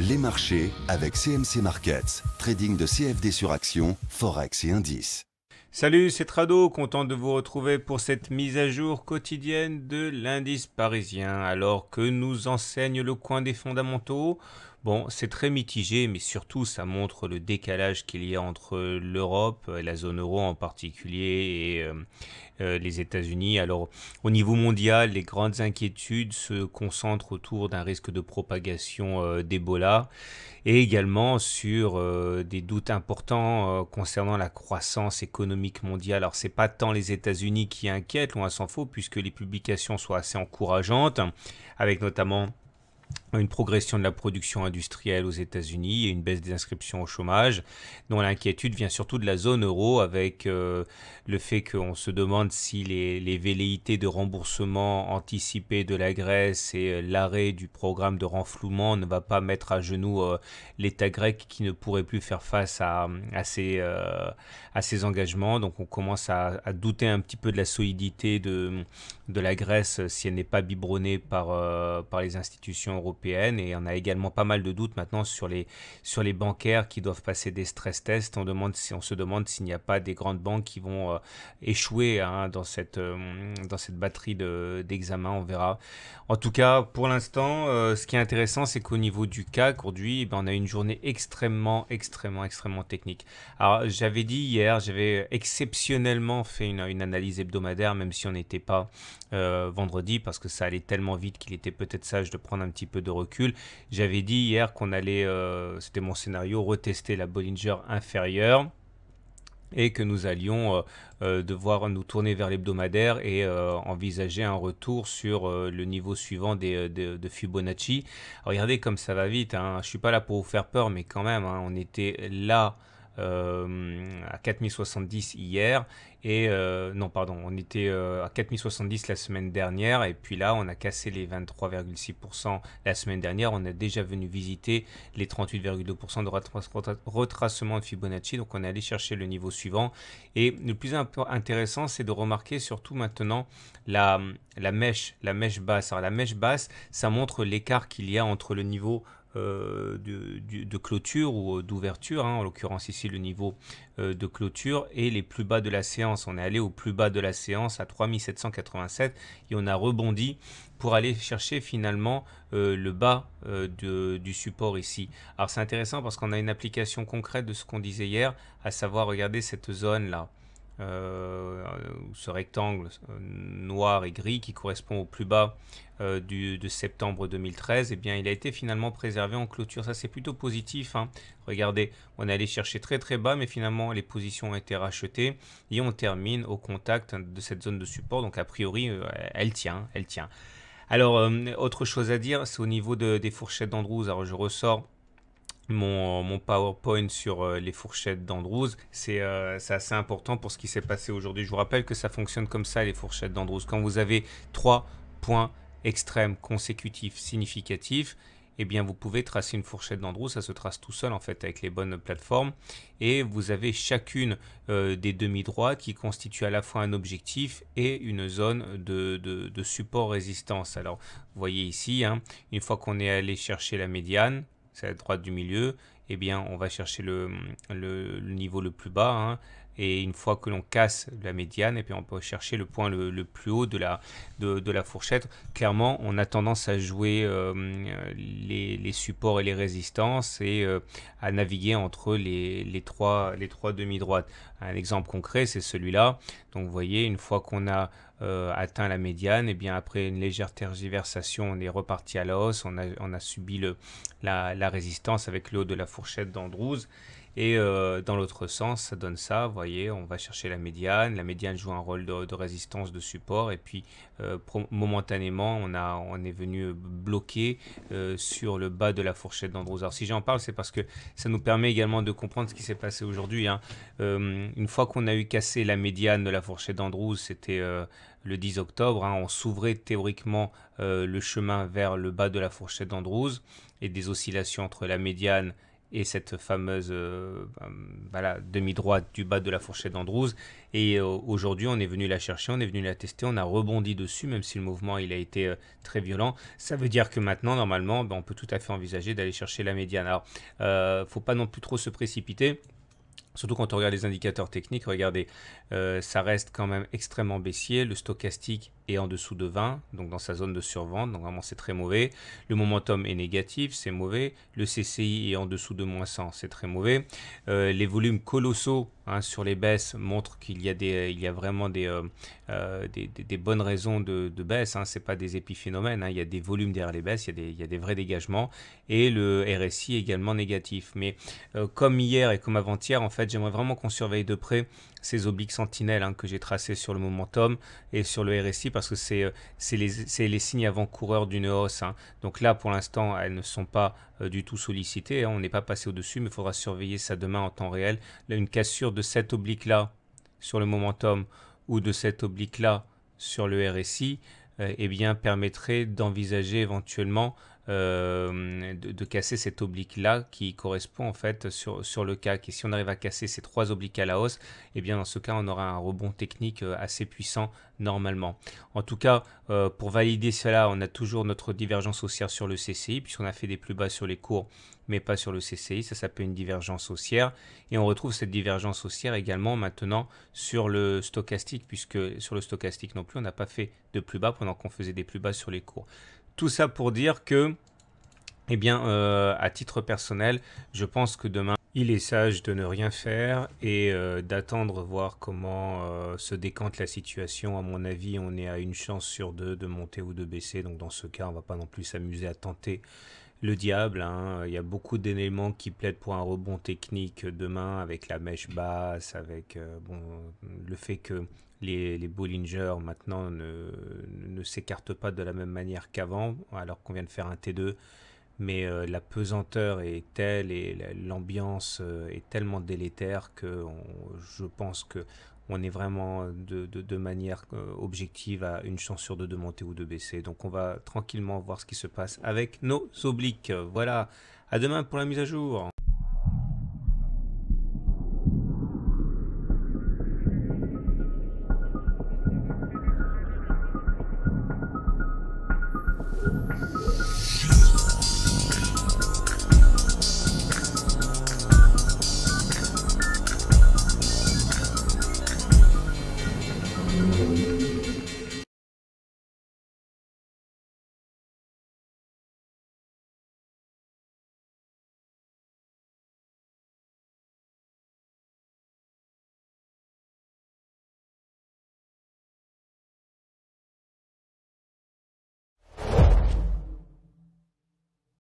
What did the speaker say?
Les marchés avec CMC Markets, trading de CFD sur actions, forex et indices. Salut, c'est Trado, content de vous retrouver pour cette mise à jour quotidienne de l'indice parisien. Alors que nous enseigne le coin des fondamentaux Bon, c'est très mitigé, mais surtout ça montre le décalage qu'il y a entre l'Europe et la zone euro en particulier et euh, euh, les États-Unis. Alors au niveau mondial, les grandes inquiétudes se concentrent autour d'un risque de propagation euh, d'Ebola et également sur des doutes importants concernant la croissance économique mondiale. Alors c'est pas tant les États-Unis qui inquiètent, loin s'en faut, puisque les publications sont assez encourageantes, avec notamment une progression de la production industrielle aux États-Unis et une baisse des inscriptions au chômage, dont l'inquiétude vient surtout de la zone euro avec euh, le fait qu'on se demande si les, les, velléités de remboursement anticipé de la Grèce et euh, l'arrêt du programme de renflouement ne va pas mettre à genoux euh, l'État grec qui ne pourrait plus faire face à, à, ses, à ses engagements. Donc on commence à, à, douter un petit peu de la solidité de, de la Grèce si elle n'est pas biberonnée par, par les institutions européennes et on a également pas mal de doutes maintenant sur les, sur les bancaires qui doivent passer des stress tests. On, demande si, on se demande s'il n'y a pas des grandes banques qui vont euh, échouer hein, dans, cette, euh, dans cette batterie d'examen, on verra. En tout cas, pour l'instant, euh, ce qui est intéressant, c'est qu'au niveau du CAC, aujourd'hui, eh ben, on a une journée extrêmement, extrêmement, extrêmement technique. Alors, j'avais dit hier, j'avais exceptionnellement fait une, une, analyse hebdomadaire, même si on n'était pas vendredi, parce que ça allait tellement vite qu'il était peut-être sage de prendre un petit peu de recul. J'avais dit hier qu'on allait, euh, c'était mon scénario, retester la Bollinger inférieure et que nous allions euh, euh, devoir nous tourner vers l'hebdomadaire et envisager un retour sur le niveau suivant de, Fibonacci. regardez comme ça va vite, hein. je ne suis pas là pour vous faire peur, mais quand même, hein, on était là euh, à 4070 hier et euh, non pardon on était euh, à 4070 la semaine dernière et puis là on a cassé les 23,6% la semaine dernière on est déjà venu visiter les 38,2% de retracement de Fibonacci donc on est allé chercher le niveau suivant et le plus intéressant c'est de remarquer surtout maintenant la, la mèche la mèche basse alors la mèche basse ça montre l'écart qu'il y a entre le niveau euh, de, clôture ou euh, d'ouverture, hein, en l'occurrence ici le niveau euh, de clôture, et les plus bas de la séance. On est allé au plus bas de la séance à 3787 et on a rebondi pour aller chercher finalement le bas de, du support ici. Alors c'est intéressant parce qu'on a une application concrète de ce qu'on disait hier, à savoir regarder cette zone là. Euh, ce rectangle euh, noir et gris qui correspond au plus bas euh, de septembre 2013, eh bien, il a été finalement préservé en clôture. Ça, c'est plutôt positif. Hein. Regardez, on est allé chercher très très bas, mais finalement, les positions ont été rachetées et on termine au contact de cette zone de support. Donc, a priori, elle tient, elle tient. Alors, autre chose à dire, c'est au niveau des fourchettes d'Andrews. Alors, je ressors euh, mon, PowerPoint sur euh, les fourchettes d'Andrews. Euh, c'est assez important pour ce qui s'est passé aujourd'hui. Je vous rappelle que ça fonctionne comme ça, les fourchettes d'Andrews. Quand vous avez trois points extrêmes consécutifs significatifs, eh bien, vous pouvez tracer une fourchette d'Andrews, ça se trace tout seul en fait avec les bonnes plateformes. Et vous avez chacune des demi-droites qui constituent à la fois un objectif et une zone de, support résistance. Alors, vous voyez ici, hein, une fois qu'on est allé chercher la médiane, c'est la droite du milieu, eh bien, on va chercher le, le, niveau le plus bas. Hein. Et une fois que l'on casse la médiane, et puis on peut chercher le point le, plus haut de la, de, la fourchette. Clairement, on a tendance à jouer euh, les, supports et les résistances et euh, à naviguer entre les, trois, les trois demi-droites. Un exemple concret, c'est celui-là. Donc vous voyez, une fois qu'on a euh, atteint la médiane, et eh bien après une légère tergiversation, on est reparti à la hausse, on a, subi le, la, la résistance avec le haut de la fourchette d'Andrews. Et euh, dans l'autre sens, ça donne ça, vous voyez, on va chercher la médiane, la médiane joue un rôle de, résistance, de support, et puis euh, momentanément, on, on est venu bloquer euh, sur le bas de la fourchette Alors Si j'en parle, c'est parce que ça nous permet également de comprendre ce qui s'est passé aujourd'hui. Hein. une fois qu'on a eu cassé la médiane de la fourchette d'Andrews, c'était le 10 octobre, hein, on s'ouvrait théoriquement le chemin vers le bas de la fourchette d'Andrews, et des oscillations entre la médiane et cette fameuse euh, ben, demi-droite du bas de la fourchette d'Andrews. Et euh, aujourd'hui, on est venu la chercher, on est venu la tester, on a rebondi dessus, même si le mouvement il a été euh, très violent. Ça veut dire que maintenant, normalement, ben, on peut tout à fait envisager d'aller chercher la médiane. Alors, faut pas non plus trop se précipiter. Surtout quand on regarde les indicateurs techniques, regardez, euh, ça reste quand même extrêmement baissier. Le stochastique est en dessous de 20, donc dans sa zone de survente, donc vraiment c'est très mauvais. Le momentum est négatif, c'est mauvais. Le CCI est en dessous de moins 100, c'est très mauvais. Euh, les volumes colossaux Hein, sur les baisses montre qu'il y, a des, il y a vraiment des, euh, euh, des, bonnes raisons de, baisse. Hein, Ce pas des épiphénomènes. Hein. il y a des volumes derrière les baisses, il y, a des, vrais dégagements. Et le RSI également négatif. Mais euh, comme hier et comme avant-hier, en fait, j'aimerais vraiment qu'on surveille de près ces obliques sentinelles hein, que j'ai tracées sur le momentum et sur le RSI parce que c'est les, signes avant-coureurs d'une hausse. Donc là, pour l'instant, elles ne sont pas du tout sollicitées. On n'est pas passé au-dessus, mais il faudra surveiller ça demain en temps réel. une cassure de cet oblique-là sur le momentum ou de cet oblique-là sur le RSI, et euh, eh bien, permettrait d'envisager éventuellement euh, de, casser cette oblique là qui correspond en fait sur, le CAC. Et si on arrive à casser ces trois obliques à la hausse, eh bien dans ce cas on aura un rebond technique euh, assez puissant normalement. En tout cas, euh, pour valider cela, on a toujours notre divergence haussière sur le CCI puisqu'on a fait des plus bas sur les cours mais pas sur le CCI, ça s'appelle une divergence haussière. Et on retrouve cette divergence haussière également maintenant sur le stochastique, puisque sur le stochastique non plus, on n'a pas fait de plus bas pendant qu'on faisait des plus bas sur les cours. Tout ça pour dire que, eh bien, euh, à titre personnel, je pense que demain, il est sage de ne rien faire et euh, d'attendre voir comment euh, se décante la situation. À mon avis, on est à une chance sur deux de monter ou de baisser. Donc dans ce cas, on ne va pas non plus s'amuser à tenter le diable. Hein. Il y a beaucoup d'éléments qui plaident pour un rebond technique demain avec la mèche basse, avec le fait que les, les Bollinger maintenant ne, s'écartent pas de la même manière qu'avant, alors qu'on vient de faire un T2. Mais euh, la pesanteur est telle et l'ambiance euh, est tellement délétère que je pense que on est vraiment de, de, manière euh, objective à une chance sur deux de monter ou de baisser. Donc on va tranquillement voir ce qui se passe avec nos obliques. Voilà, à demain pour la mise à jour.